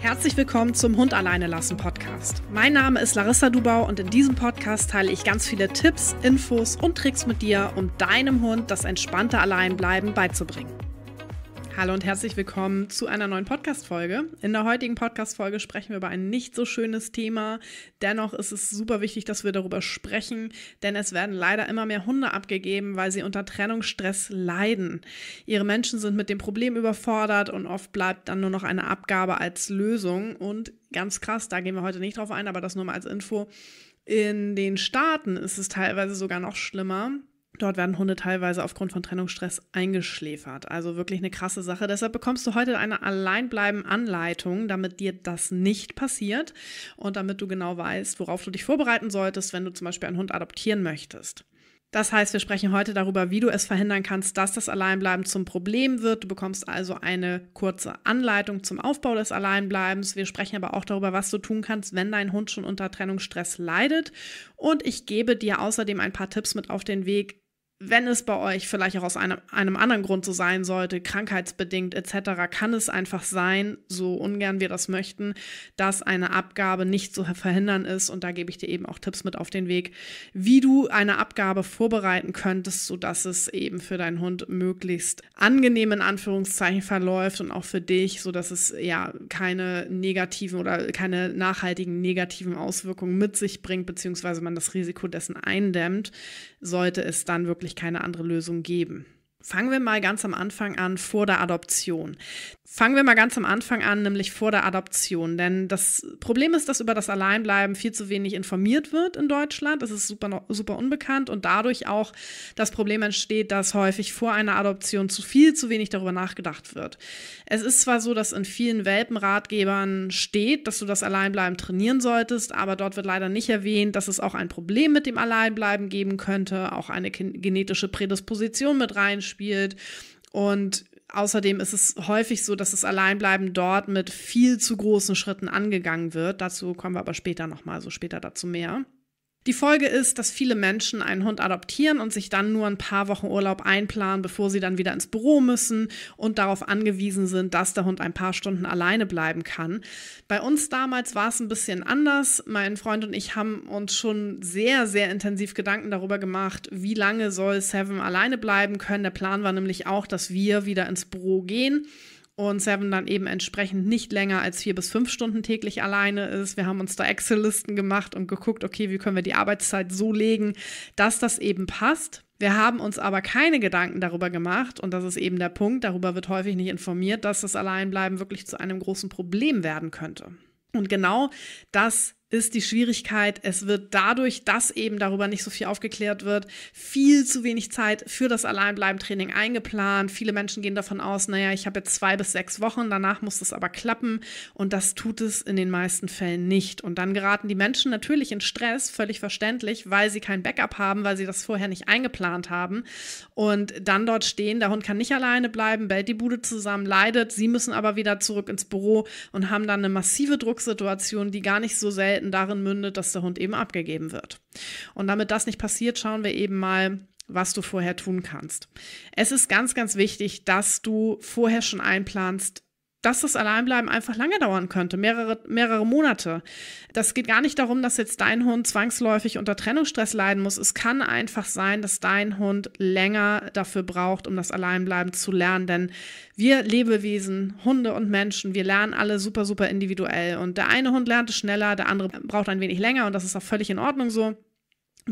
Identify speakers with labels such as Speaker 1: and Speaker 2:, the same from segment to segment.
Speaker 1: Herzlich willkommen zum Hund alleine lassen Podcast. Mein Name ist Larissa Dubau und in diesem Podcast teile ich ganz viele Tipps, Infos und Tricks mit dir, um deinem Hund das entspannte Alleinbleiben beizubringen. Hallo und herzlich willkommen zu einer neuen Podcast-Folge. In der heutigen Podcast-Folge sprechen wir über ein nicht so schönes Thema. Dennoch ist es super wichtig, dass wir darüber sprechen, denn es werden leider immer mehr Hunde abgegeben, weil sie unter Trennungsstress leiden. Ihre Menschen sind mit dem Problem überfordert und oft bleibt dann nur noch eine Abgabe als Lösung. Und ganz krass, da gehen wir heute nicht drauf ein, aber das nur mal als Info. In den Staaten ist es teilweise sogar noch schlimmer. Dort werden Hunde teilweise aufgrund von Trennungsstress eingeschläfert. Also wirklich eine krasse Sache. Deshalb bekommst du heute eine Alleinbleiben-Anleitung, damit dir das nicht passiert und damit du genau weißt, worauf du dich vorbereiten solltest, wenn du zum Beispiel einen Hund adoptieren möchtest. Das heißt, wir sprechen heute darüber, wie du es verhindern kannst, dass das Alleinbleiben zum Problem wird. Du bekommst also eine kurze Anleitung zum Aufbau des Alleinbleibens. Wir sprechen aber auch darüber, was du tun kannst, wenn dein Hund schon unter Trennungsstress leidet. Und ich gebe dir außerdem ein paar Tipps mit auf den Weg, wenn es bei euch vielleicht auch aus einem, einem anderen Grund so sein sollte, krankheitsbedingt etc., kann es einfach sein, so ungern wir das möchten, dass eine Abgabe nicht zu verhindern ist. Und da gebe ich dir eben auch Tipps mit auf den Weg, wie du eine Abgabe vorbereiten könntest, sodass es eben für deinen Hund möglichst angenehm in Anführungszeichen verläuft und auch für dich, sodass es ja keine negativen oder keine nachhaltigen negativen Auswirkungen mit sich bringt, beziehungsweise man das Risiko dessen eindämmt, sollte es dann wirklich natürlich keine andere Lösung geben. Fangen wir mal ganz am Anfang an, vor der Adoption. Fangen wir mal ganz am Anfang an, nämlich vor der Adoption. Denn das Problem ist, dass über das Alleinbleiben viel zu wenig informiert wird in Deutschland. Das ist super, super unbekannt und dadurch auch das Problem entsteht, dass häufig vor einer Adoption zu viel, zu wenig darüber nachgedacht wird. Es ist zwar so, dass in vielen Welpenratgebern steht, dass du das Alleinbleiben trainieren solltest, aber dort wird leider nicht erwähnt, dass es auch ein Problem mit dem Alleinbleiben geben könnte, auch eine genetische Prädisposition mit reinspielt spielt. Und außerdem ist es häufig so, dass das Alleinbleiben dort mit viel zu großen Schritten angegangen wird. Dazu kommen wir aber später nochmal, so später dazu mehr. Die Folge ist, dass viele Menschen einen Hund adoptieren und sich dann nur ein paar Wochen Urlaub einplanen, bevor sie dann wieder ins Büro müssen und darauf angewiesen sind, dass der Hund ein paar Stunden alleine bleiben kann. Bei uns damals war es ein bisschen anders. Mein Freund und ich haben uns schon sehr, sehr intensiv Gedanken darüber gemacht, wie lange soll Seven alleine bleiben können. Der Plan war nämlich auch, dass wir wieder ins Büro gehen und Seven dann eben entsprechend nicht länger als vier bis fünf Stunden täglich alleine ist. Wir haben uns da Excel-Listen gemacht und geguckt, okay, wie können wir die Arbeitszeit so legen, dass das eben passt. Wir haben uns aber keine Gedanken darüber gemacht, und das ist eben der Punkt, darüber wird häufig nicht informiert, dass das Alleinbleiben wirklich zu einem großen Problem werden könnte. Und genau das ist die Schwierigkeit, es wird dadurch, dass eben darüber nicht so viel aufgeklärt wird, viel zu wenig Zeit für das Alleinbleiben-Training eingeplant. Viele Menschen gehen davon aus, naja, ich habe jetzt zwei bis sechs Wochen, danach muss es aber klappen und das tut es in den meisten Fällen nicht. Und dann geraten die Menschen natürlich in Stress, völlig verständlich, weil sie kein Backup haben, weil sie das vorher nicht eingeplant haben und dann dort stehen, der Hund kann nicht alleine bleiben, bellt die Bude zusammen, leidet, sie müssen aber wieder zurück ins Büro und haben dann eine massive Drucksituation, die gar nicht so selten selten darin mündet, dass der Hund eben abgegeben wird. Und damit das nicht passiert, schauen wir eben mal, was du vorher tun kannst. Es ist ganz, ganz wichtig, dass du vorher schon einplanst, dass das Alleinbleiben einfach lange dauern könnte, mehrere, mehrere Monate. Das geht gar nicht darum, dass jetzt dein Hund zwangsläufig unter Trennungsstress leiden muss. Es kann einfach sein, dass dein Hund länger dafür braucht, um das Alleinbleiben zu lernen. Denn wir Lebewesen, Hunde und Menschen, wir lernen alle super, super individuell. Und der eine Hund lernt es schneller, der andere braucht ein wenig länger und das ist auch völlig in Ordnung so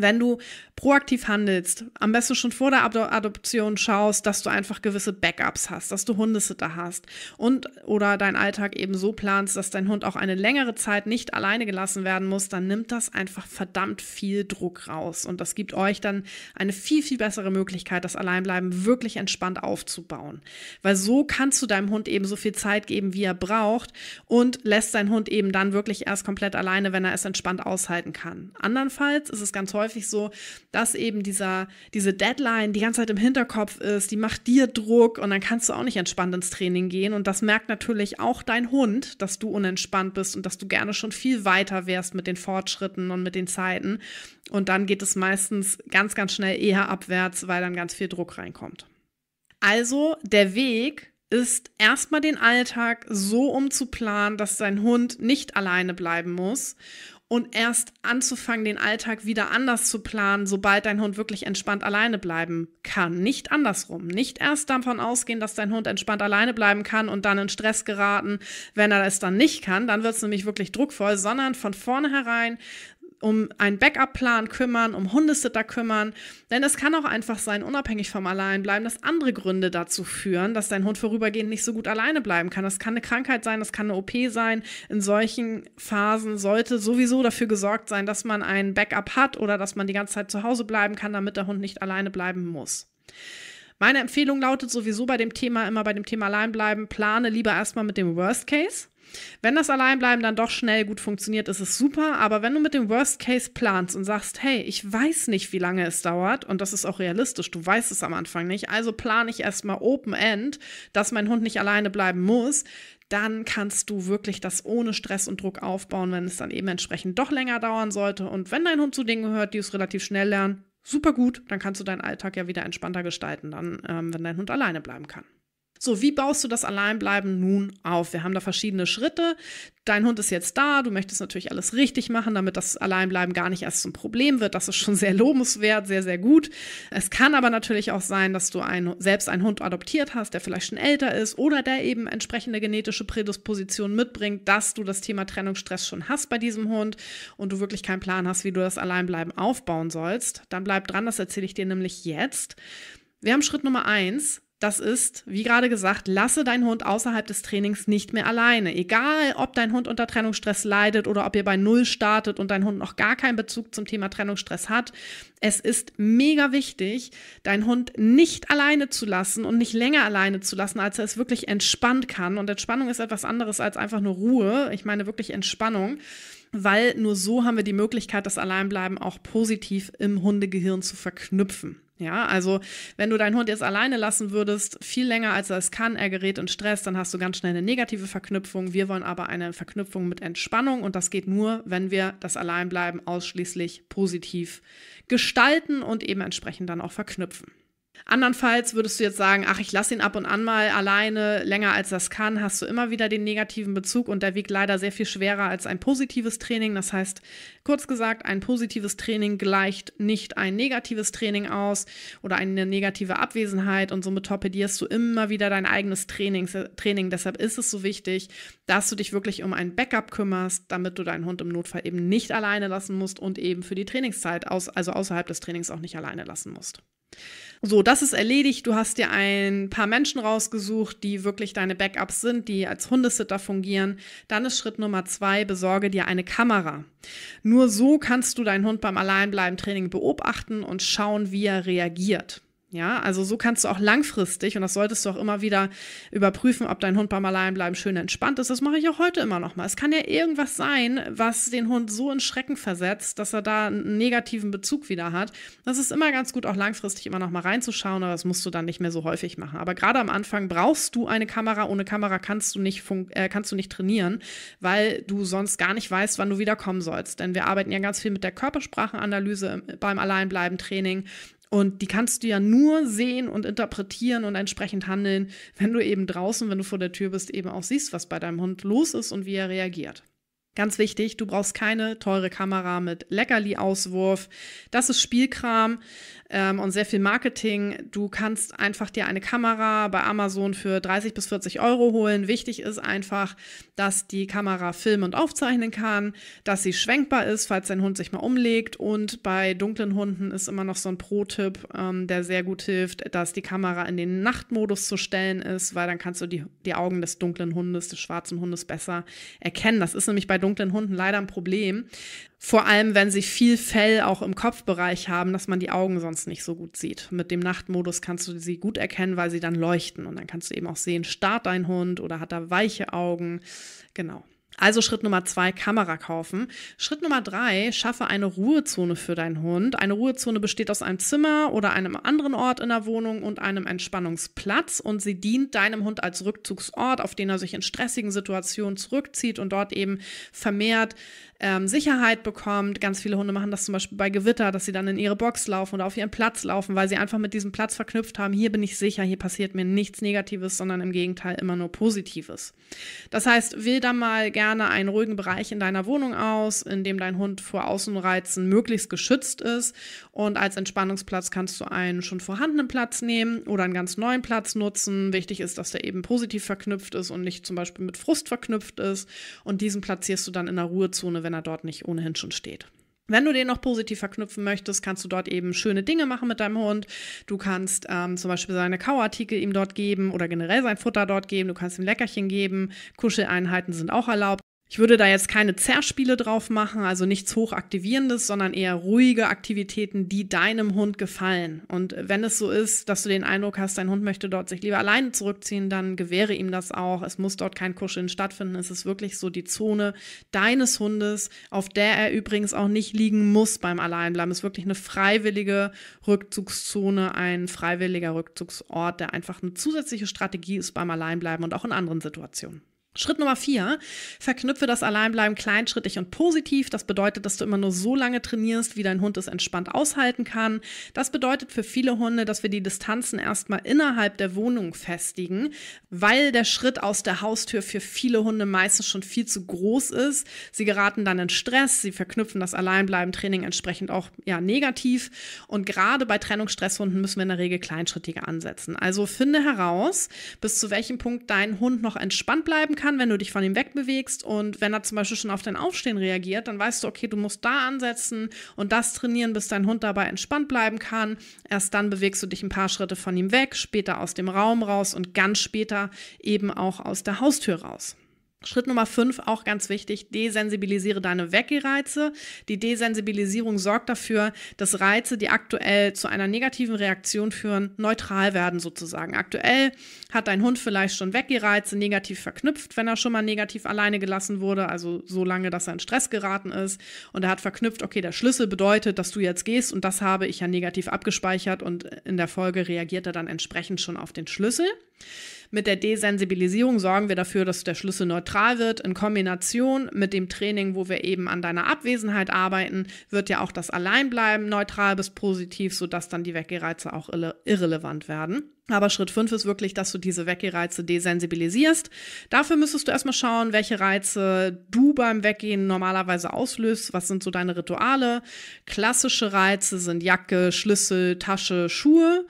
Speaker 1: wenn du proaktiv handelst, am besten schon vor der Adoption schaust, dass du einfach gewisse Backups hast, dass du Hundesitter hast und oder deinen Alltag eben so planst, dass dein Hund auch eine längere Zeit nicht alleine gelassen werden muss, dann nimmt das einfach verdammt viel Druck raus und das gibt euch dann eine viel viel bessere Möglichkeit, das Alleinbleiben wirklich entspannt aufzubauen, weil so kannst du deinem Hund eben so viel Zeit geben, wie er braucht und lässt dein Hund eben dann wirklich erst komplett alleine, wenn er es entspannt aushalten kann. Andernfalls ist es ganz häufig häufig so, dass eben dieser, diese Deadline die ganze Zeit im Hinterkopf ist, die macht dir Druck und dann kannst du auch nicht entspannt ins Training gehen. Und das merkt natürlich auch dein Hund, dass du unentspannt bist und dass du gerne schon viel weiter wärst mit den Fortschritten und mit den Zeiten. Und dann geht es meistens ganz, ganz schnell eher abwärts, weil dann ganz viel Druck reinkommt. Also der Weg ist erstmal den Alltag so umzuplanen, dass dein Hund nicht alleine bleiben muss und erst anzufangen, den Alltag wieder anders zu planen, sobald dein Hund wirklich entspannt alleine bleiben kann. Nicht andersrum. Nicht erst davon ausgehen, dass dein Hund entspannt alleine bleiben kann und dann in Stress geraten, wenn er es dann nicht kann. Dann wird es nämlich wirklich druckvoll, sondern von vornherein um einen Backup-Plan kümmern, um Hundesitter kümmern. Denn es kann auch einfach sein, unabhängig vom Alleinbleiben, dass andere Gründe dazu führen, dass dein Hund vorübergehend nicht so gut alleine bleiben kann. Das kann eine Krankheit sein, das kann eine OP sein. In solchen Phasen sollte sowieso dafür gesorgt sein, dass man einen Backup hat oder dass man die ganze Zeit zu Hause bleiben kann, damit der Hund nicht alleine bleiben muss. Meine Empfehlung lautet sowieso bei dem Thema immer bei dem Thema Alleinbleiben, plane lieber erstmal mit dem Worst Case wenn das Alleinbleiben dann doch schnell gut funktioniert, ist es super, aber wenn du mit dem Worst Case planst und sagst, hey, ich weiß nicht, wie lange es dauert und das ist auch realistisch, du weißt es am Anfang nicht, also plane ich erstmal Open End, dass mein Hund nicht alleine bleiben muss, dann kannst du wirklich das ohne Stress und Druck aufbauen, wenn es dann eben entsprechend doch länger dauern sollte und wenn dein Hund zu Dingen gehört, die es relativ schnell lernen, super gut, dann kannst du deinen Alltag ja wieder entspannter gestalten, dann ähm, wenn dein Hund alleine bleiben kann. So, wie baust du das Alleinbleiben nun auf? Wir haben da verschiedene Schritte. Dein Hund ist jetzt da, du möchtest natürlich alles richtig machen, damit das Alleinbleiben gar nicht erst zum Problem wird. Das ist schon sehr lobenswert, sehr, sehr gut. Es kann aber natürlich auch sein, dass du ein, selbst einen Hund adoptiert hast, der vielleicht schon älter ist oder der eben entsprechende genetische Prädisposition mitbringt, dass du das Thema Trennungsstress schon hast bei diesem Hund und du wirklich keinen Plan hast, wie du das Alleinbleiben aufbauen sollst. Dann bleib dran, das erzähle ich dir nämlich jetzt. Wir haben Schritt Nummer eins, das ist, wie gerade gesagt, lasse deinen Hund außerhalb des Trainings nicht mehr alleine. Egal, ob dein Hund unter Trennungsstress leidet oder ob ihr bei Null startet und dein Hund noch gar keinen Bezug zum Thema Trennungsstress hat. Es ist mega wichtig, deinen Hund nicht alleine zu lassen und nicht länger alleine zu lassen, als er es wirklich entspannt kann. Und Entspannung ist etwas anderes als einfach nur Ruhe. Ich meine wirklich Entspannung weil nur so haben wir die Möglichkeit, das Alleinbleiben auch positiv im Hundegehirn zu verknüpfen. Ja, also wenn du deinen Hund jetzt alleine lassen würdest, viel länger als er es kann, er gerät in Stress, dann hast du ganz schnell eine negative Verknüpfung. Wir wollen aber eine Verknüpfung mit Entspannung und das geht nur, wenn wir das Alleinbleiben ausschließlich positiv gestalten und eben entsprechend dann auch verknüpfen. Andernfalls würdest du jetzt sagen, ach, ich lasse ihn ab und an mal alleine länger als das kann, hast du immer wieder den negativen Bezug und der wiegt leider sehr viel schwerer als ein positives Training. Das heißt, kurz gesagt, ein positives Training gleicht nicht ein negatives Training aus oder eine negative Abwesenheit und somit torpedierst du immer wieder dein eigenes Training. Äh, Training. Deshalb ist es so wichtig, dass du dich wirklich um ein Backup kümmerst, damit du deinen Hund im Notfall eben nicht alleine lassen musst und eben für die Trainingszeit, aus, also außerhalb des Trainings auch nicht alleine lassen musst. So, das ist erledigt. Du hast dir ein paar Menschen rausgesucht, die wirklich deine Backups sind, die als Hundesitter fungieren. Dann ist Schritt Nummer zwei, besorge dir eine Kamera. Nur so kannst du deinen Hund beim Alleinbleiben Training beobachten und schauen, wie er reagiert. Ja, also so kannst du auch langfristig, und das solltest du auch immer wieder überprüfen, ob dein Hund beim Alleinbleiben schön entspannt ist. Das mache ich auch heute immer noch mal. Es kann ja irgendwas sein, was den Hund so in Schrecken versetzt, dass er da einen negativen Bezug wieder hat. Das ist immer ganz gut, auch langfristig immer noch mal reinzuschauen, aber das musst du dann nicht mehr so häufig machen. Aber gerade am Anfang brauchst du eine Kamera. Ohne Kamera kannst du nicht, äh, kannst du nicht trainieren, weil du sonst gar nicht weißt, wann du wieder kommen sollst. Denn wir arbeiten ja ganz viel mit der Körpersprachenanalyse beim Alleinbleiben-Training und die kannst du ja nur sehen und interpretieren und entsprechend handeln, wenn du eben draußen, wenn du vor der Tür bist, eben auch siehst, was bei deinem Hund los ist und wie er reagiert. Ganz wichtig, du brauchst keine teure Kamera mit Leckerli-Auswurf. Das ist Spielkram ähm, und sehr viel Marketing. Du kannst einfach dir eine Kamera bei Amazon für 30 bis 40 Euro holen. Wichtig ist einfach, dass die Kamera filmen und aufzeichnen kann, dass sie schwenkbar ist, falls dein Hund sich mal umlegt. Und bei dunklen Hunden ist immer noch so ein Pro-Tipp, ähm, der sehr gut hilft, dass die Kamera in den Nachtmodus zu stellen ist, weil dann kannst du die, die Augen des dunklen Hundes, des schwarzen Hundes besser erkennen. Das ist nämlich bei dunklen dunklen Hunden leider ein Problem. Vor allem, wenn sie viel Fell auch im Kopfbereich haben, dass man die Augen sonst nicht so gut sieht. Mit dem Nachtmodus kannst du sie gut erkennen, weil sie dann leuchten. Und dann kannst du eben auch sehen, starrt dein Hund oder hat er weiche Augen. Genau. Also Schritt Nummer zwei, Kamera kaufen. Schritt Nummer drei, schaffe eine Ruhezone für deinen Hund. Eine Ruhezone besteht aus einem Zimmer oder einem anderen Ort in der Wohnung und einem Entspannungsplatz und sie dient deinem Hund als Rückzugsort, auf den er sich in stressigen Situationen zurückzieht und dort eben vermehrt ähm, Sicherheit bekommt. Ganz viele Hunde machen das zum Beispiel bei Gewitter, dass sie dann in ihre Box laufen oder auf ihren Platz laufen, weil sie einfach mit diesem Platz verknüpft haben, hier bin ich sicher, hier passiert mir nichts Negatives, sondern im Gegenteil immer nur Positives. Das heißt, will da mal gerne gerne einen ruhigen Bereich in deiner Wohnung aus, in dem dein Hund vor Außenreizen möglichst geschützt ist. Und als Entspannungsplatz kannst du einen schon vorhandenen Platz nehmen oder einen ganz neuen Platz nutzen. Wichtig ist, dass der eben positiv verknüpft ist und nicht zum Beispiel mit Frust verknüpft ist. Und diesen platzierst du dann in der Ruhezone, wenn er dort nicht ohnehin schon steht. Wenn du den noch positiv verknüpfen möchtest, kannst du dort eben schöne Dinge machen mit deinem Hund. Du kannst ähm, zum Beispiel seine Kauartikel ihm dort geben oder generell sein Futter dort geben. Du kannst ihm Leckerchen geben. Kuscheleinheiten sind auch erlaubt. Ich würde da jetzt keine Zerspiele drauf machen, also nichts Hochaktivierendes, sondern eher ruhige Aktivitäten, die deinem Hund gefallen. Und wenn es so ist, dass du den Eindruck hast, dein Hund möchte dort sich lieber alleine zurückziehen, dann gewähre ihm das auch. Es muss dort kein Kuscheln stattfinden. Es ist wirklich so die Zone deines Hundes, auf der er übrigens auch nicht liegen muss beim Alleinbleiben. Es ist wirklich eine freiwillige Rückzugszone, ein freiwilliger Rückzugsort, der einfach eine zusätzliche Strategie ist beim Alleinbleiben und auch in anderen Situationen. Schritt Nummer vier, verknüpfe das Alleinbleiben kleinschrittig und positiv. Das bedeutet, dass du immer nur so lange trainierst, wie dein Hund es entspannt aushalten kann. Das bedeutet für viele Hunde, dass wir die Distanzen erstmal innerhalb der Wohnung festigen, weil der Schritt aus der Haustür für viele Hunde meistens schon viel zu groß ist. Sie geraten dann in Stress, sie verknüpfen das Alleinbleiben-Training entsprechend auch ja, negativ. Und gerade bei Trennungsstresshunden müssen wir in der Regel kleinschrittiger ansetzen. Also finde heraus, bis zu welchem Punkt dein Hund noch entspannt bleiben kann, wenn du dich von ihm wegbewegst und wenn er zum Beispiel schon auf dein Aufstehen reagiert, dann weißt du, okay, du musst da ansetzen und das trainieren, bis dein Hund dabei entspannt bleiben kann. Erst dann bewegst du dich ein paar Schritte von ihm weg, später aus dem Raum raus und ganz später eben auch aus der Haustür raus. Schritt Nummer fünf auch ganz wichtig, desensibilisiere deine Weggereize. Die Desensibilisierung sorgt dafür, dass Reize, die aktuell zu einer negativen Reaktion führen, neutral werden sozusagen. Aktuell hat dein Hund vielleicht schon Weggereize negativ verknüpft, wenn er schon mal negativ alleine gelassen wurde, also so lange, dass er in Stress geraten ist. Und er hat verknüpft, okay, der Schlüssel bedeutet, dass du jetzt gehst und das habe ich ja negativ abgespeichert und in der Folge reagiert er dann entsprechend schon auf den Schlüssel. Mit der Desensibilisierung sorgen wir dafür, dass der Schlüssel neutral wird. In Kombination mit dem Training, wo wir eben an deiner Abwesenheit arbeiten, wird ja auch das Alleinbleiben neutral bis positiv, sodass dann die Weggereize auch irrelevant werden. Aber Schritt 5 ist wirklich, dass du diese Weggereize desensibilisierst. Dafür müsstest du erstmal schauen, welche Reize du beim Weggehen normalerweise auslöst. Was sind so deine Rituale? Klassische Reize sind Jacke, Schlüssel, Tasche, Schuhe.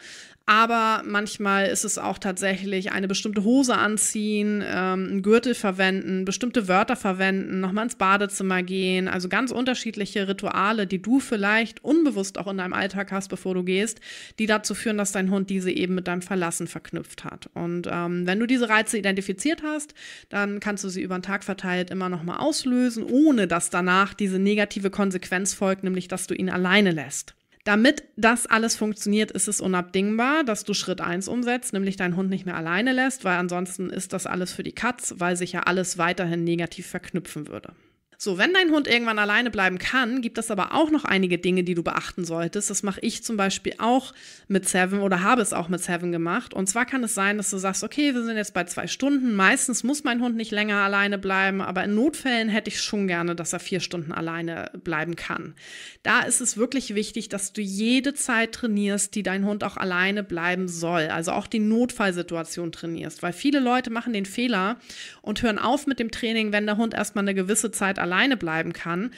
Speaker 1: Aber manchmal ist es auch tatsächlich eine bestimmte Hose anziehen, ähm, einen Gürtel verwenden, bestimmte Wörter verwenden, nochmal ins Badezimmer gehen. Also ganz unterschiedliche Rituale, die du vielleicht unbewusst auch in deinem Alltag hast, bevor du gehst, die dazu führen, dass dein Hund diese eben mit deinem Verlassen verknüpft hat. Und ähm, wenn du diese Reize identifiziert hast, dann kannst du sie über den Tag verteilt immer nochmal auslösen, ohne dass danach diese negative Konsequenz folgt, nämlich dass du ihn alleine lässt. Damit das alles funktioniert, ist es unabdingbar, dass du Schritt 1 umsetzt, nämlich deinen Hund nicht mehr alleine lässt, weil ansonsten ist das alles für die Katz, weil sich ja alles weiterhin negativ verknüpfen würde. So, wenn dein Hund irgendwann alleine bleiben kann, gibt es aber auch noch einige Dinge, die du beachten solltest. Das mache ich zum Beispiel auch mit Seven oder habe es auch mit Seven gemacht. Und zwar kann es sein, dass du sagst, okay, wir sind jetzt bei zwei Stunden. Meistens muss mein Hund nicht länger alleine bleiben, aber in Notfällen hätte ich schon gerne, dass er vier Stunden alleine bleiben kann. Da ist es wirklich wichtig, dass du jede Zeit trainierst, die dein Hund auch alleine bleiben soll. Also auch die Notfallsituation trainierst, weil viele Leute machen den Fehler und hören auf mit dem Training, wenn der Hund erstmal eine gewisse Zeit alleine alleine bleiben kann.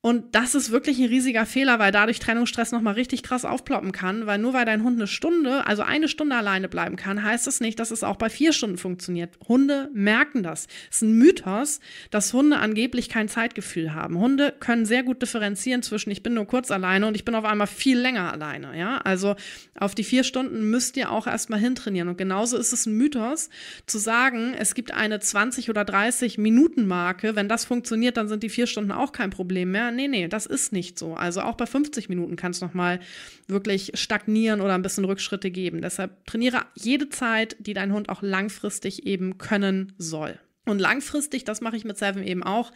Speaker 1: Und das ist wirklich ein riesiger Fehler, weil dadurch Trennungsstress nochmal richtig krass aufploppen kann, weil nur weil dein Hund eine Stunde, also eine Stunde alleine bleiben kann, heißt das nicht, dass es auch bei vier Stunden funktioniert. Hunde merken das. Es ist ein Mythos, dass Hunde angeblich kein Zeitgefühl haben. Hunde können sehr gut differenzieren zwischen ich bin nur kurz alleine und ich bin auf einmal viel länger alleine. Ja, also auf die vier Stunden müsst ihr auch erstmal hintrainieren. Und genauso ist es ein Mythos zu sagen, es gibt eine 20 oder 30 Minuten Marke. Wenn das funktioniert, dann sind die vier Stunden auch kein Problem mehr nee, nee, das ist nicht so. Also auch bei 50 Minuten kann es nochmal wirklich stagnieren oder ein bisschen Rückschritte geben. Deshalb trainiere jede Zeit, die dein Hund auch langfristig eben können soll. Und langfristig, das mache ich mit Seven eben auch,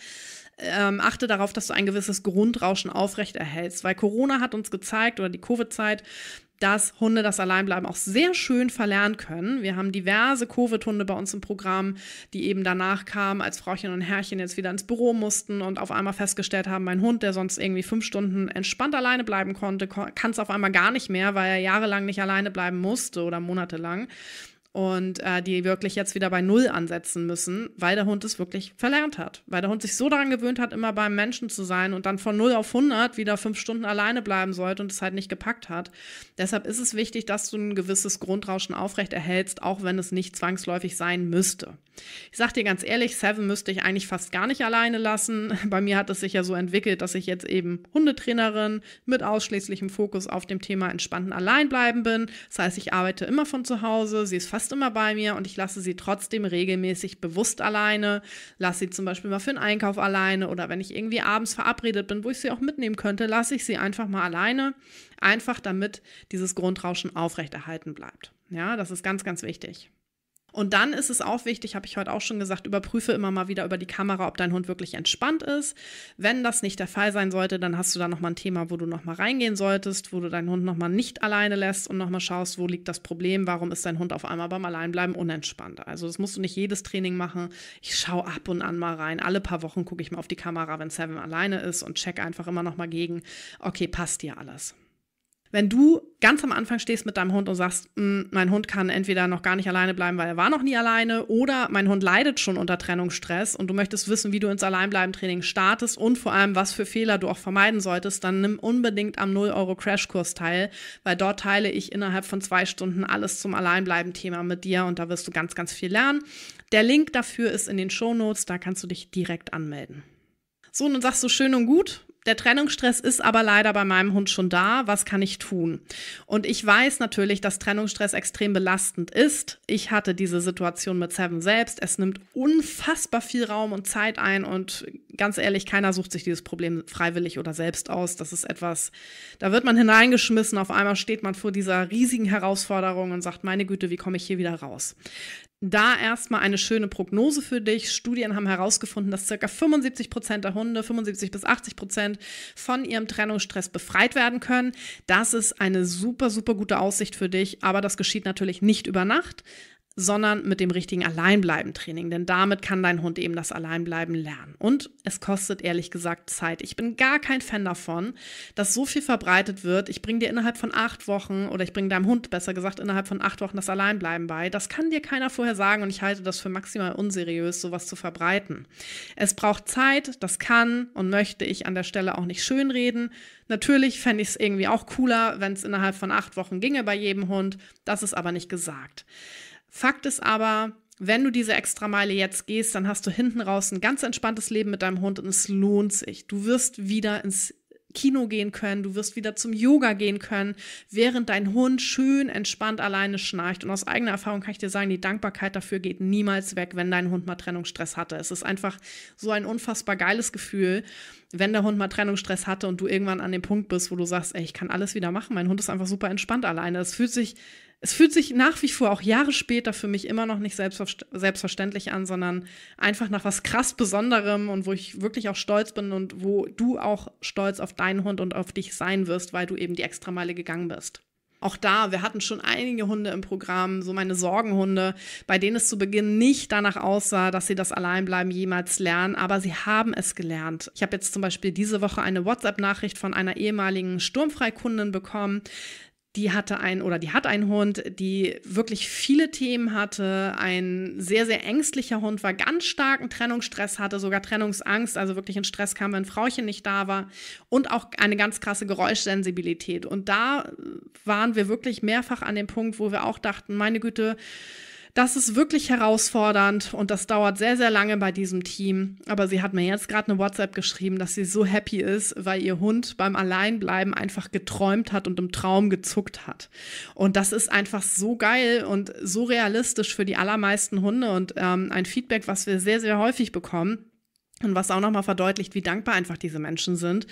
Speaker 1: ähm, achte darauf, dass du ein gewisses Grundrauschen aufrechterhältst, weil Corona hat uns gezeigt oder die Covid-Zeit, dass Hunde das Alleinbleiben auch sehr schön verlernen können. Wir haben diverse Covid-Hunde bei uns im Programm, die eben danach kamen, als Frauchen und Herrchen jetzt wieder ins Büro mussten und auf einmal festgestellt haben, mein Hund, der sonst irgendwie fünf Stunden entspannt alleine bleiben konnte, kann es auf einmal gar nicht mehr, weil er jahrelang nicht alleine bleiben musste oder monatelang und äh, die wirklich jetzt wieder bei Null ansetzen müssen, weil der Hund es wirklich verlernt hat. Weil der Hund sich so daran gewöhnt hat, immer beim Menschen zu sein und dann von Null auf 100 wieder fünf Stunden alleine bleiben sollte und es halt nicht gepackt hat. Deshalb ist es wichtig, dass du ein gewisses Grundrauschen aufrecht erhältst, auch wenn es nicht zwangsläufig sein müsste. Ich sag dir ganz ehrlich, Seven müsste ich eigentlich fast gar nicht alleine lassen. Bei mir hat es sich ja so entwickelt, dass ich jetzt eben Hundetrainerin mit ausschließlichem Fokus auf dem Thema entspannten Alleinbleiben bin. Das heißt, ich arbeite immer von zu Hause. Sie ist fast fast immer bei mir und ich lasse sie trotzdem regelmäßig bewusst alleine. Lasse sie zum Beispiel mal für den Einkauf alleine oder wenn ich irgendwie abends verabredet bin, wo ich sie auch mitnehmen könnte, lasse ich sie einfach mal alleine. Einfach damit dieses Grundrauschen aufrechterhalten bleibt. Ja, das ist ganz, ganz wichtig. Und dann ist es auch wichtig, habe ich heute auch schon gesagt, überprüfe immer mal wieder über die Kamera, ob dein Hund wirklich entspannt ist. Wenn das nicht der Fall sein sollte, dann hast du da nochmal ein Thema, wo du nochmal reingehen solltest, wo du deinen Hund nochmal nicht alleine lässt und nochmal schaust, wo liegt das Problem, warum ist dein Hund auf einmal beim Alleinbleiben unentspannt. Also das musst du nicht jedes Training machen. Ich schaue ab und an mal rein. Alle paar Wochen gucke ich mal auf die Kamera, wenn Seven alleine ist und check einfach immer nochmal gegen, okay, passt dir alles wenn du ganz am Anfang stehst mit deinem Hund und sagst, mm, mein Hund kann entweder noch gar nicht alleine bleiben, weil er war noch nie alleine, oder mein Hund leidet schon unter Trennungsstress und du möchtest wissen, wie du ins Alleinbleiben-Training startest und vor allem, was für Fehler du auch vermeiden solltest, dann nimm unbedingt am 0 euro crash kurs teil, weil dort teile ich innerhalb von zwei Stunden alles zum Alleinbleiben-Thema mit dir und da wirst du ganz, ganz viel lernen. Der Link dafür ist in den Shownotes, da kannst du dich direkt anmelden. So, nun sagst du schön und gut, der Trennungsstress ist aber leider bei meinem Hund schon da. Was kann ich tun? Und ich weiß natürlich, dass Trennungsstress extrem belastend ist. Ich hatte diese Situation mit Seven selbst. Es nimmt unfassbar viel Raum und Zeit ein. Und ganz ehrlich, keiner sucht sich dieses Problem freiwillig oder selbst aus. Das ist etwas, da wird man hineingeschmissen. Auf einmal steht man vor dieser riesigen Herausforderung und sagt, meine Güte, wie komme ich hier wieder raus? da erstmal eine schöne Prognose für dich. Studien haben herausgefunden, dass ca. 75 Prozent der Hunde, 75 bis 80 Prozent von ihrem Trennungsstress befreit werden können. Das ist eine super, super gute Aussicht für dich, aber das geschieht natürlich nicht über Nacht sondern mit dem richtigen Alleinbleiben-Training, denn damit kann dein Hund eben das Alleinbleiben lernen. Und es kostet ehrlich gesagt Zeit. Ich bin gar kein Fan davon, dass so viel verbreitet wird. Ich bringe dir innerhalb von acht Wochen oder ich bringe deinem Hund besser gesagt innerhalb von acht Wochen das Alleinbleiben bei. Das kann dir keiner vorher sagen und ich halte das für maximal unseriös, sowas zu verbreiten. Es braucht Zeit, das kann und möchte ich an der Stelle auch nicht schönreden. Natürlich fände ich es irgendwie auch cooler, wenn es innerhalb von acht Wochen ginge bei jedem Hund. Das ist aber nicht gesagt. Fakt ist aber, wenn du diese Extrameile jetzt gehst, dann hast du hinten raus ein ganz entspanntes Leben mit deinem Hund und es lohnt sich. Du wirst wieder ins Kino gehen können, du wirst wieder zum Yoga gehen können, während dein Hund schön entspannt alleine schnarcht. Und aus eigener Erfahrung kann ich dir sagen, die Dankbarkeit dafür geht niemals weg, wenn dein Hund mal Trennungsstress hatte. Es ist einfach so ein unfassbar geiles Gefühl, wenn der Hund mal Trennungsstress hatte und du irgendwann an dem Punkt bist, wo du sagst, ey, ich kann alles wieder machen, mein Hund ist einfach super entspannt alleine. Es fühlt sich es fühlt sich nach wie vor auch Jahre später für mich immer noch nicht selbstverständlich an, sondern einfach nach was krass Besonderem und wo ich wirklich auch stolz bin und wo du auch stolz auf deinen Hund und auf dich sein wirst, weil du eben die extra Meile gegangen bist. Auch da, wir hatten schon einige Hunde im Programm, so meine Sorgenhunde, bei denen es zu Beginn nicht danach aussah, dass sie das Alleinbleiben jemals lernen, aber sie haben es gelernt. Ich habe jetzt zum Beispiel diese Woche eine WhatsApp-Nachricht von einer ehemaligen Sturmfreikundin bekommen, die hatte ein oder die hat einen Hund, die wirklich viele Themen hatte, ein sehr, sehr ängstlicher Hund war, ganz starken Trennungsstress hatte, sogar Trennungsangst, also wirklich in Stress kam, wenn Frauchen nicht da war und auch eine ganz krasse Geräuschsensibilität. Und da waren wir wirklich mehrfach an dem Punkt, wo wir auch dachten, meine Güte, das ist wirklich herausfordernd und das dauert sehr, sehr lange bei diesem Team. Aber sie hat mir jetzt gerade eine WhatsApp geschrieben, dass sie so happy ist, weil ihr Hund beim Alleinbleiben einfach geträumt hat und im Traum gezuckt hat. Und das ist einfach so geil und so realistisch für die allermeisten Hunde und ähm, ein Feedback, was wir sehr, sehr häufig bekommen. Und was auch nochmal verdeutlicht, wie dankbar einfach diese Menschen sind.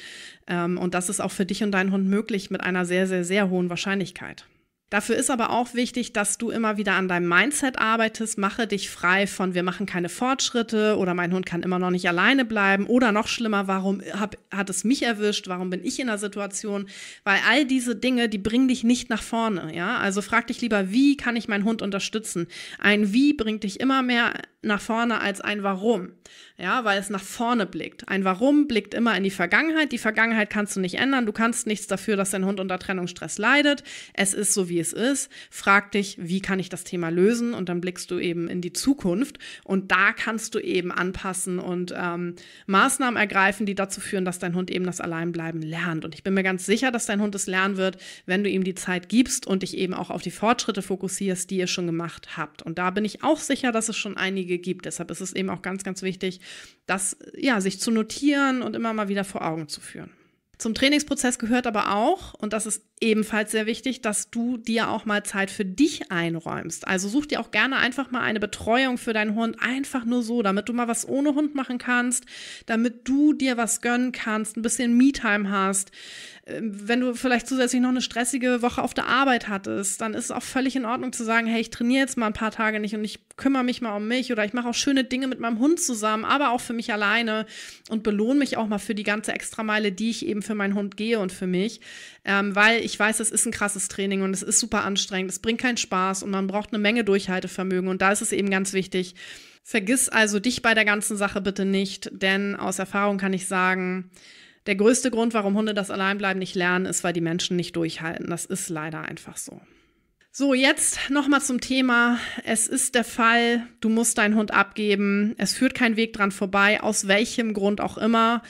Speaker 1: Ähm, und das ist auch für dich und deinen Hund möglich mit einer sehr, sehr, sehr hohen Wahrscheinlichkeit. Dafür ist aber auch wichtig, dass du immer wieder an deinem Mindset arbeitest, mache dich frei von wir machen keine Fortschritte oder mein Hund kann immer noch nicht alleine bleiben oder noch schlimmer, warum hab, hat es mich erwischt, warum bin ich in der Situation, weil all diese Dinge, die bringen dich nicht nach vorne, ja? Also frag dich lieber, wie kann ich meinen Hund unterstützen? Ein wie bringt dich immer mehr nach vorne als ein Warum. Ja, weil es nach vorne blickt. Ein Warum blickt immer in die Vergangenheit. Die Vergangenheit kannst du nicht ändern. Du kannst nichts dafür, dass dein Hund unter Trennungsstress leidet. Es ist so, wie es ist. Frag dich, wie kann ich das Thema lösen? Und dann blickst du eben in die Zukunft. Und da kannst du eben anpassen und ähm, Maßnahmen ergreifen, die dazu führen, dass dein Hund eben das Alleinbleiben lernt. Und ich bin mir ganz sicher, dass dein Hund es lernen wird, wenn du ihm die Zeit gibst und dich eben auch auf die Fortschritte fokussierst, die ihr schon gemacht habt. Und da bin ich auch sicher, dass es schon einige Richtige gibt. Deshalb ist es eben auch ganz, ganz wichtig, das ja, sich zu notieren und immer mal wieder vor Augen zu führen. Zum Trainingsprozess gehört aber auch, und das ist ebenfalls sehr wichtig, dass du dir auch mal Zeit für dich einräumst. Also such dir auch gerne einfach mal eine Betreuung für deinen Hund, einfach nur so, damit du mal was ohne Hund machen kannst, damit du dir was gönnen kannst, ein bisschen Me-Time hast. Ähm, wenn du vielleicht zusätzlich noch eine stressige Woche auf der Arbeit hattest, dann ist es auch völlig in Ordnung zu sagen, hey, ich trainiere jetzt mal ein paar Tage nicht und ich kümmere mich mal um mich oder ich mache auch schöne Dinge mit meinem Hund zusammen, aber auch für mich alleine und belohne mich auch mal für die ganze Extrameile, die ich eben für meinen Hund gehe und für mich, ähm, weil ich ich weiß, es ist ein krasses Training und es ist super anstrengend, es bringt keinen Spaß und man braucht eine Menge Durchhaltevermögen und da ist es eben ganz wichtig. Vergiss also dich bei der ganzen Sache bitte nicht, denn aus Erfahrung kann ich sagen, der größte Grund, warum Hunde das Alleinbleiben nicht lernen, ist, weil die Menschen nicht durchhalten. Das ist leider einfach so. So, jetzt nochmal zum Thema. Es ist der Fall, du musst deinen Hund abgeben. Es führt kein Weg dran vorbei, aus welchem Grund auch immer.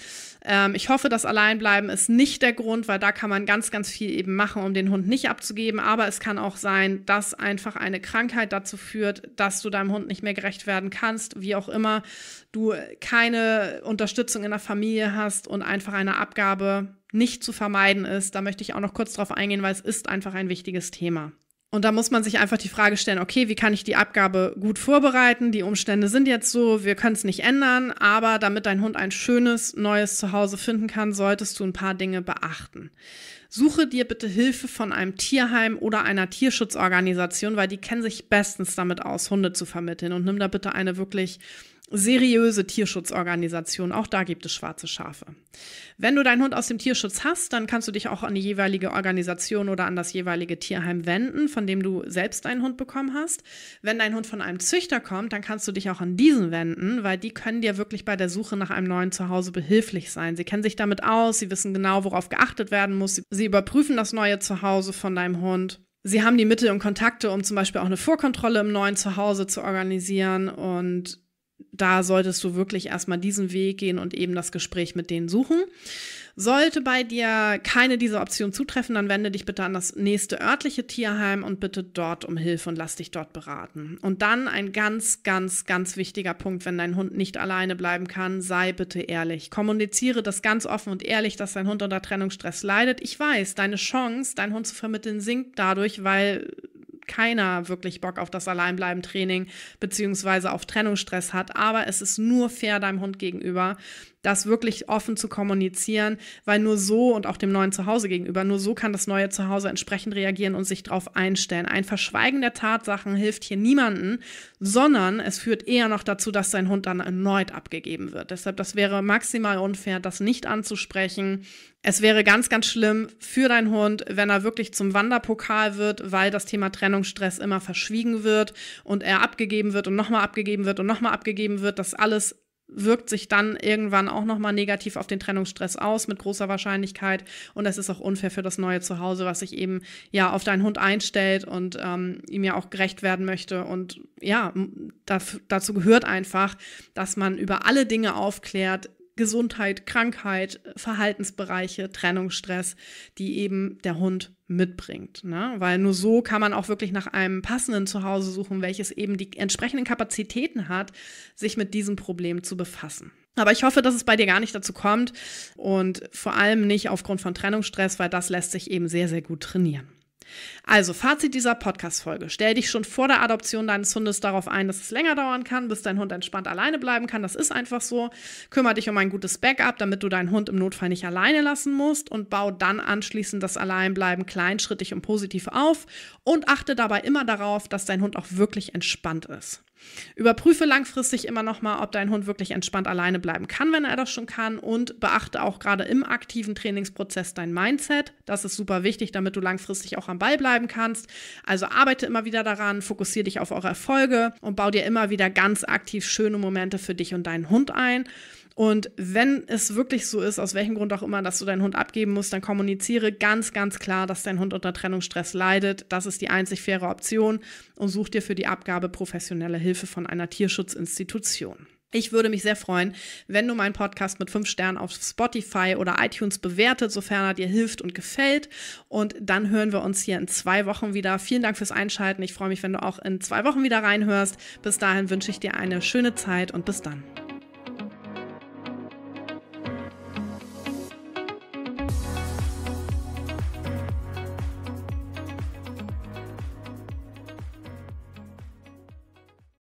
Speaker 1: Ähm, ich hoffe, das Alleinbleiben ist nicht der Grund, weil da kann man ganz, ganz viel eben machen, um den Hund nicht abzugeben. Aber es kann auch sein, dass einfach eine Krankheit dazu führt, dass du deinem Hund nicht mehr gerecht werden kannst, wie auch immer du keine Unterstützung in der Familie hast und einfach eine Abgabe nicht zu vermeiden ist. Da möchte ich auch noch kurz drauf eingehen, weil es ist einfach ein wichtiges Thema. Und da muss man sich einfach die Frage stellen, okay, wie kann ich die Abgabe gut vorbereiten? Die Umstände sind jetzt so, wir können es nicht ändern, aber damit dein Hund ein schönes, neues Zuhause finden kann, solltest du ein paar Dinge beachten. Suche dir bitte Hilfe von einem Tierheim oder einer Tierschutzorganisation, weil die kennen sich bestens damit aus, Hunde zu vermitteln. Und nimm da bitte eine wirklich seriöse Tierschutzorganisationen, auch da gibt es schwarze Schafe. Wenn du deinen Hund aus dem Tierschutz hast, dann kannst du dich auch an die jeweilige Organisation oder an das jeweilige Tierheim wenden, von dem du selbst deinen Hund bekommen hast. Wenn dein Hund von einem Züchter kommt, dann kannst du dich auch an diesen wenden, weil die können dir wirklich bei der Suche nach einem neuen Zuhause behilflich sein. Sie kennen sich damit aus, sie wissen genau, worauf geachtet werden muss, sie überprüfen das neue Zuhause von deinem Hund. Sie haben die Mittel und Kontakte, um zum Beispiel auch eine Vorkontrolle im neuen Zuhause zu organisieren und da solltest du wirklich erstmal diesen Weg gehen und eben das Gespräch mit denen suchen. Sollte bei dir keine dieser Optionen zutreffen, dann wende dich bitte an das nächste örtliche Tierheim und bitte dort um Hilfe und lass dich dort beraten. Und dann ein ganz, ganz, ganz wichtiger Punkt, wenn dein Hund nicht alleine bleiben kann, sei bitte ehrlich. Kommuniziere das ganz offen und ehrlich, dass dein Hund unter Trennungsstress leidet. Ich weiß, deine Chance, deinen Hund zu vermitteln, sinkt dadurch, weil keiner wirklich Bock auf das Alleinbleiben-Training beziehungsweise auf Trennungsstress hat, aber es ist nur fair deinem Hund gegenüber, das wirklich offen zu kommunizieren, weil nur so und auch dem neuen Zuhause gegenüber, nur so kann das neue Zuhause entsprechend reagieren und sich darauf einstellen. Ein Verschweigen der Tatsachen hilft hier niemanden, sondern es führt eher noch dazu, dass sein Hund dann erneut abgegeben wird. Deshalb, das wäre maximal unfair, das nicht anzusprechen. Es wäre ganz, ganz schlimm für deinen Hund, wenn er wirklich zum Wanderpokal wird, weil das Thema Trennungsstress immer verschwiegen wird und er abgegeben wird und nochmal abgegeben wird und nochmal abgegeben wird. Das alles wirkt sich dann irgendwann auch nochmal negativ auf den Trennungsstress aus mit großer Wahrscheinlichkeit. Und das ist auch unfair für das neue Zuhause, was sich eben ja auf deinen Hund einstellt und ähm, ihm ja auch gerecht werden möchte. Und ja, dazu gehört einfach, dass man über alle Dinge aufklärt, Gesundheit, Krankheit, Verhaltensbereiche, Trennungsstress, die eben der Hund mitbringt. Ne? Weil nur so kann man auch wirklich nach einem passenden Zuhause suchen, welches eben die entsprechenden Kapazitäten hat, sich mit diesem Problem zu befassen. Aber ich hoffe, dass es bei dir gar nicht dazu kommt und vor allem nicht aufgrund von Trennungsstress, weil das lässt sich eben sehr, sehr gut trainieren. Also, Fazit dieser Podcast-Folge. Stell dich schon vor der Adoption deines Hundes darauf ein, dass es länger dauern kann, bis dein Hund entspannt alleine bleiben kann. Das ist einfach so. Kümmer dich um ein gutes Backup, damit du deinen Hund im Notfall nicht alleine lassen musst und bau dann anschließend das Alleinbleiben kleinschrittig und positiv auf und achte dabei immer darauf, dass dein Hund auch wirklich entspannt ist. Überprüfe langfristig immer nochmal, ob dein Hund wirklich entspannt alleine bleiben kann, wenn er das schon kann. Und beachte auch gerade im aktiven Trainingsprozess dein Mindset. Das ist super wichtig, damit du langfristig auch am Ball bleiben kannst. Also arbeite immer wieder daran, fokussiere dich auf eure Erfolge und bau dir immer wieder ganz aktiv schöne Momente für dich und deinen Hund ein. Und wenn es wirklich so ist, aus welchem Grund auch immer, dass du deinen Hund abgeben musst, dann kommuniziere ganz, ganz klar, dass dein Hund unter Trennungsstress leidet. Das ist die einzig faire Option und such dir für die Abgabe professionelle Hilfe von einer Tierschutzinstitution. Ich würde mich sehr freuen, wenn du meinen Podcast mit fünf Sternen auf Spotify oder iTunes bewertet, sofern er dir hilft und gefällt. Und dann hören wir uns hier in zwei Wochen wieder. Vielen Dank fürs Einschalten. Ich freue mich, wenn du auch in zwei Wochen wieder reinhörst. Bis dahin wünsche ich dir eine schöne Zeit und bis dann.